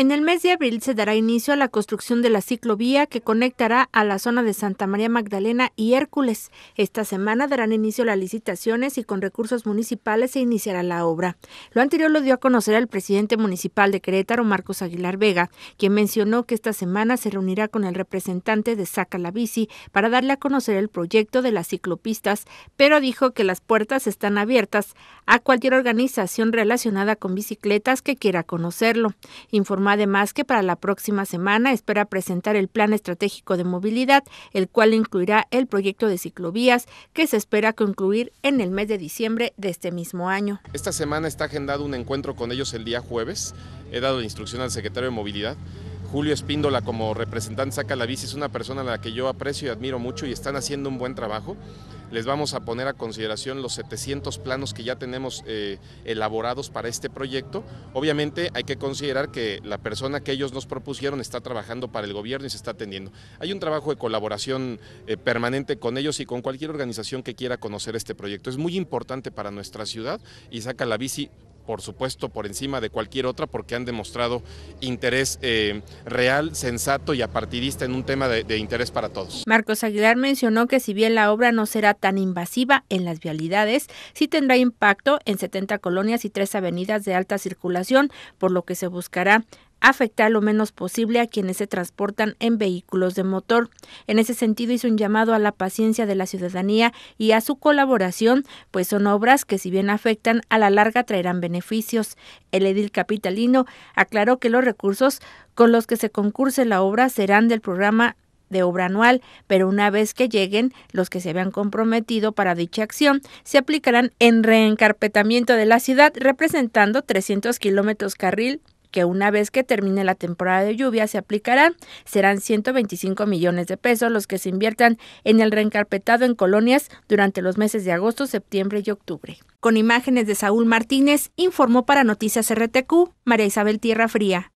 En el mes de abril se dará inicio a la construcción de la ciclovía que conectará a la zona de Santa María Magdalena y Hércules. Esta semana darán inicio las licitaciones y con recursos municipales se iniciará la obra. Lo anterior lo dio a conocer el presidente municipal de Querétaro, Marcos Aguilar Vega, quien mencionó que esta semana se reunirá con el representante de Saca la Bici para darle a conocer el proyecto de las ciclopistas, pero dijo que las puertas están abiertas a cualquier organización relacionada con bicicletas que quiera conocerlo. Informó además que para la próxima semana espera presentar el Plan Estratégico de Movilidad, el cual incluirá el proyecto de ciclovías que se espera concluir en el mes de diciembre de este mismo año. Esta semana está agendado un encuentro con ellos el día jueves. He dado la instrucción al secretario de Movilidad Julio Espíndola como representante Saca la Bici es una persona a la que yo aprecio y admiro mucho y están haciendo un buen trabajo. Les vamos a poner a consideración los 700 planos que ya tenemos eh, elaborados para este proyecto. Obviamente hay que considerar que la persona que ellos nos propusieron está trabajando para el gobierno y se está atendiendo. Hay un trabajo de colaboración eh, permanente con ellos y con cualquier organización que quiera conocer este proyecto. Es muy importante para nuestra ciudad y Saca la Bici por supuesto, por encima de cualquier otra, porque han demostrado interés eh, real, sensato y apartidista en un tema de, de interés para todos. Marcos Aguilar mencionó que si bien la obra no será tan invasiva en las vialidades, sí tendrá impacto en 70 colonias y tres avenidas de alta circulación, por lo que se buscará afectar lo menos posible a quienes se transportan en vehículos de motor. En ese sentido hizo un llamado a la paciencia de la ciudadanía y a su colaboración, pues son obras que si bien afectan, a la larga traerán beneficios. El edil capitalino aclaró que los recursos con los que se concurse la obra serán del programa de obra anual, pero una vez que lleguen los que se habían comprometido para dicha acción, se aplicarán en reencarpetamiento de la ciudad, representando 300 kilómetros carril que una vez que termine la temporada de lluvia se aplicarán. Serán 125 millones de pesos los que se inviertan en el reencarpetado en colonias durante los meses de agosto, septiembre y octubre. Con imágenes de Saúl Martínez, informó para Noticias RTQ María Isabel Tierra Fría.